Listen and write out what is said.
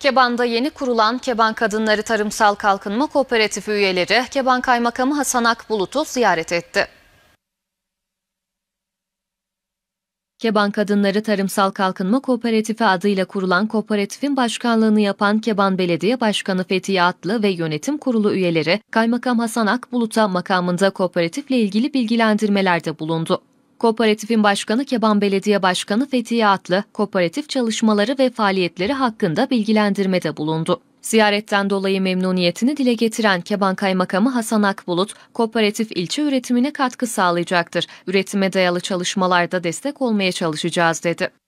Keban'da yeni kurulan Keban Kadınları Tarımsal Kalkınma Kooperatifi üyeleri Keban Kaymakamı Hasan Akbulut'u ziyaret etti. Keban Kadınları Tarımsal Kalkınma Kooperatifi adıyla kurulan kooperatifin başkanlığını yapan Keban Belediye Başkanı Fethiye Atlı ve yönetim kurulu üyeleri Kaymakam Hasan Akbulut'a makamında kooperatifle ilgili bilgilendirmelerde bulundu. Kooperatifin başkanı Keban Belediye Başkanı Fethiye Atlı, kooperatif çalışmaları ve faaliyetleri hakkında bilgilendirmede bulundu. Ziyaretten dolayı memnuniyetini dile getiren Keban Kaymakamı Hasan Akbulut, kooperatif ilçe üretimine katkı sağlayacaktır. Üretime dayalı çalışmalarda destek olmaya çalışacağız dedi.